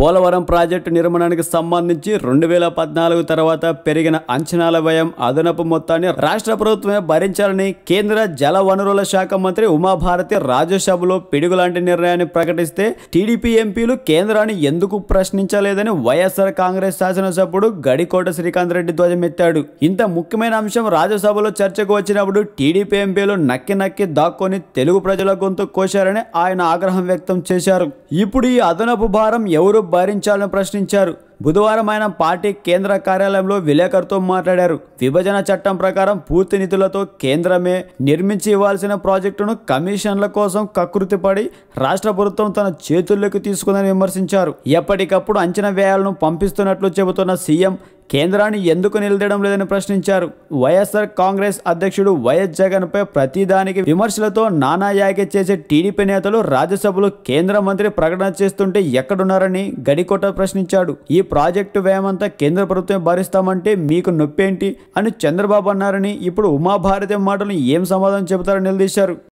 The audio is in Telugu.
పోలవరం ప్రాజెక్టు నిర్మాణానికి సంబంధించి రెండు వేల పద్నాలుగు తర్వాత పెరిగిన అంచనాల వ్యయం అదనపు మొత్తాన్ని రాష్ట్ర ప్రభుత్వమే భరించాలని కేంద్ర జల వనరుల శాఖ మంత్రి ఉమాభారతి రాజ్యసభలో పిడుగులాంటి నిర్ణయాన్ని ప్రకటిస్తే టీడీపీ ఎంపీలు కేంద్రాన్ని ఎందుకు ప్రశ్నించలేదని వైఎస్ఆర్ కాంగ్రెస్ శాసనసభ్యుడు గడికోట శ్రీకాంత్ రెడ్డి ధ్వజమెత్తాడు ఇంత ముఖ్యమైన అంశం రాజ్యసభలో చర్చకు వచ్చినప్పుడు టీడీపీ ఎంపీలు నక్కి నక్కి దాక్కొని తెలుగు ప్రజల గొంతు కోశారని ఆయన ఆగ్రహం వ్యక్తం చేశారు ఇప్పుడు ఈ అదనపు భారం ఎవరు భరించాలని ప్రశ్నించారు బుధవారం ఆయన పార్టీ కేంద్ర కార్యాలయంలో విలేకరుతో మాట్లాడారు విభజన చట్టం ప్రకారం పూర్తి నిధులతో కేంద్రమే నిర్మించి ఇవ్వాల్సిన ప్రాజెక్టును కమిషన్ల కోసం కకృతిపడి రాష్ట్ర ప్రభుత్వం తన చేతుల్లోకి తీసుకుందని విమర్శించారు ఎప్పటికప్పుడు అంచనా వ్యయాలను పంపిస్తున్నట్లు చెబుతున్న సీఎం కేంద్రాన్ని ఎందుకు నిలదీయడం లేదని ప్రశ్నించారు వైఎస్ఆర్ కాంగ్రెస్ అధ్యక్షుడు వైఎస్ జగన్పై ప్రతిదానికి విమర్శలతో నానా యాగే చేసే టీడీపీ నేతలు రాజ్యసభలో కేంద్ర మంత్రి ప్రకటన చేస్తుంటే ఎక్కడున్నారని గడికోట ప్రశ్నించాడు ఈ ప్రాజెక్టు వ్యయమంతా కేంద్ర ప్రభుత్వం భరిస్తామంటే మీకు నొప్పేంటి అని చంద్రబాబు అన్నారని ఇప్పుడు ఉమాభారతి మాటలు ఏం సమాధానం చెబుతారని నిలదీశారు